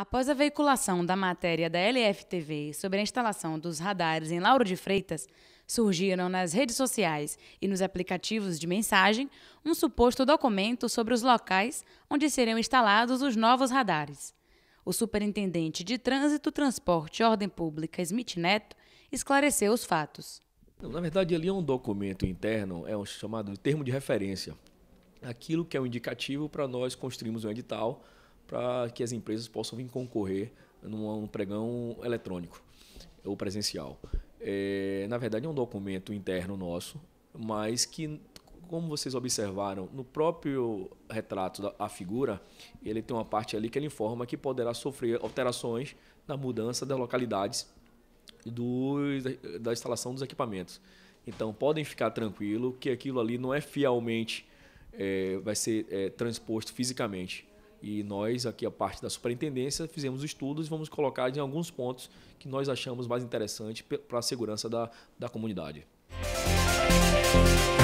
Após a veiculação da matéria da LFTV sobre a instalação dos radares em Lauro de Freitas, surgiram nas redes sociais e nos aplicativos de mensagem um suposto documento sobre os locais onde serão instalados os novos radares. O superintendente de Trânsito, Transporte e Ordem Pública, Smith Neto, esclareceu os fatos. Na verdade, ali é um documento interno, é um chamado termo de referência, aquilo que é um indicativo para nós construirmos um edital para que as empresas possam vir concorrer num pregão eletrônico ou presencial. É, na verdade, é um documento interno nosso, mas que, como vocês observaram, no próprio retrato da figura, ele tem uma parte ali que ele informa que poderá sofrer alterações na mudança das localidades do, da instalação dos equipamentos. Então, podem ficar tranquilo que aquilo ali não é fielmente é, vai ser é, transposto fisicamente e nós, aqui a parte da superintendência, fizemos estudos e vamos colocar em alguns pontos que nós achamos mais interessante para a segurança da, da comunidade. Música